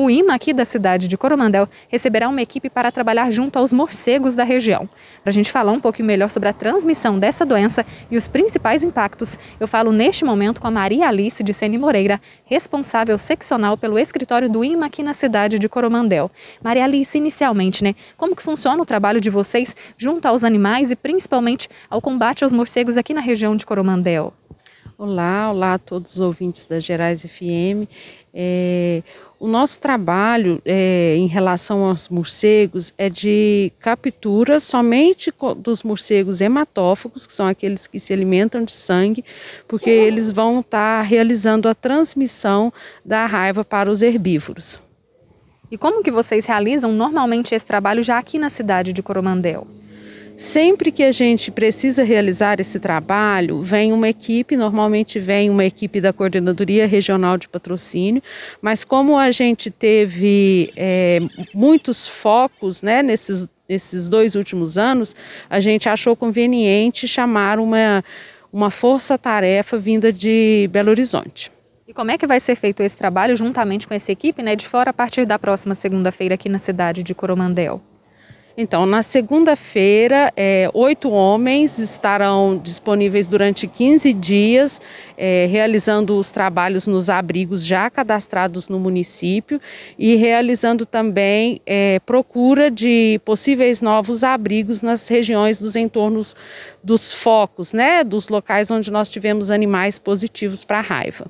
O IMA aqui da cidade de Coromandel receberá uma equipe para trabalhar junto aos morcegos da região. Para a gente falar um pouquinho melhor sobre a transmissão dessa doença e os principais impactos, eu falo neste momento com a Maria Alice de Sene Moreira, responsável seccional pelo escritório do IMA aqui na cidade de Coromandel. Maria Alice, inicialmente, né, como que funciona o trabalho de vocês junto aos animais e principalmente ao combate aos morcegos aqui na região de Coromandel? Olá, olá a todos os ouvintes da Gerais FM. É, o nosso trabalho é, em relação aos morcegos é de captura somente dos morcegos hematófagos, que são aqueles que se alimentam de sangue, porque eles vão estar tá realizando a transmissão da raiva para os herbívoros. E como que vocês realizam normalmente esse trabalho já aqui na cidade de Coromandel? Sempre que a gente precisa realizar esse trabalho, vem uma equipe, normalmente vem uma equipe da Coordenadoria Regional de Patrocínio, mas como a gente teve é, muitos focos né, nesses, nesses dois últimos anos, a gente achou conveniente chamar uma, uma força-tarefa vinda de Belo Horizonte. E como é que vai ser feito esse trabalho juntamente com essa equipe, né, de fora a partir da próxima segunda-feira aqui na cidade de Coromandel? Então, na segunda-feira, é, oito homens estarão disponíveis durante 15 dias, é, realizando os trabalhos nos abrigos já cadastrados no município e realizando também é, procura de possíveis novos abrigos nas regiões dos entornos dos focos, né, dos locais onde nós tivemos animais positivos para raiva.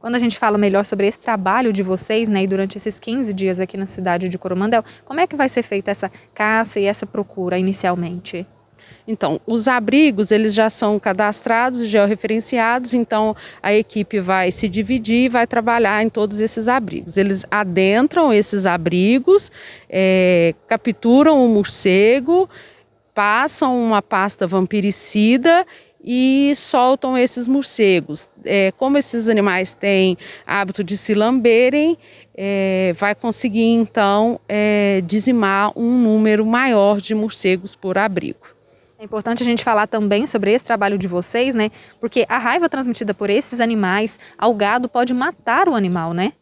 Quando a gente fala melhor sobre esse trabalho de vocês, né, e durante esses 15 dias aqui na cidade de Coromandel, como é que vai ser feita essa caça e essa procura inicialmente? Então, os abrigos, eles já são cadastrados, georreferenciados, então a equipe vai se dividir e vai trabalhar em todos esses abrigos. Eles adentram esses abrigos, é, capturam o morcego, passam uma pasta vampiricida e soltam esses morcegos. É, como esses animais têm hábito de se lamberem, é, vai conseguir então é, dizimar um número maior de morcegos por abrigo. É importante a gente falar também sobre esse trabalho de vocês, né? Porque a raiva transmitida por esses animais ao gado pode matar o animal, né?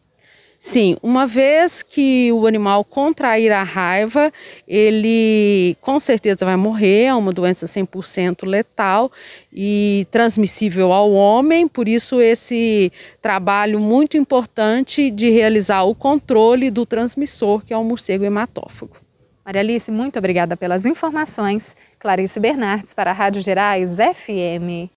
Sim, uma vez que o animal contrair a raiva, ele com certeza vai morrer, é uma doença 100% letal e transmissível ao homem, por isso esse trabalho muito importante de realizar o controle do transmissor, que é o morcego hematófago. Maria Alice, muito obrigada pelas informações. Clarice Bernardes para a Rádio Gerais FM.